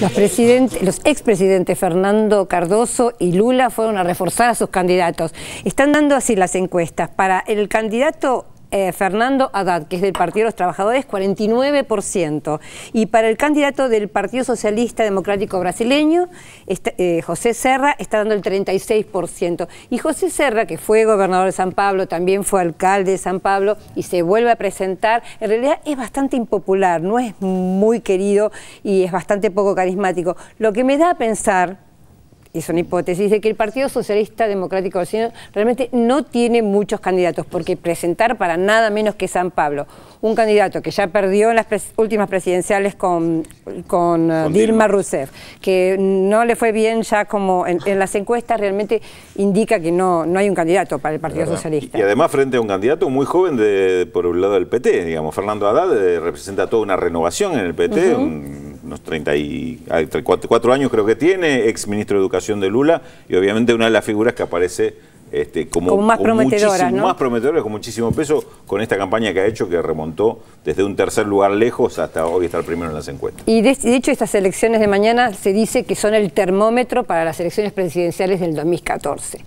Los, los expresidentes Fernando Cardoso y Lula fueron a reforzar a sus candidatos. Están dando así las encuestas. Para el candidato eh, Fernando Haddad, que es del Partido de los Trabajadores, 49%. Y para el candidato del Partido Socialista Democrático Brasileño, este, eh, José Serra, está dando el 36%. Y José Serra, que fue gobernador de San Pablo, también fue alcalde de San Pablo y se vuelve a presentar, en realidad es bastante impopular, no es muy querido y es bastante poco carismático. Lo que me da a pensar y son hipótesis, de que el Partido Socialista Democrático del Sino realmente no tiene muchos candidatos, porque presentar para nada menos que San Pablo un candidato que ya perdió en las últimas presidenciales con, con, eh, Dilma Rousseff, que no le fue bien ya como en, las encuestas, realmente indica que no, no hay un candidato para el Partido Socialista. Y, además frente a un candidato muy joven de, por un lado del PT, digamos, Fernando Haddad eh, representa toda una renovación en el PT, unos 34 ah, años creo que tiene, ex ministro de Educación de Lula, y obviamente una de las figuras que aparece este, como, más prometedora, más prometedora, con muchísimo peso, con esta campaña que ha hecho que remontó desde un tercer lugar lejos hasta hoy estar primero en las encuestas. Y de, hecho estas elecciones de mañana se dice que son el termómetro para las elecciones presidenciales del 2014.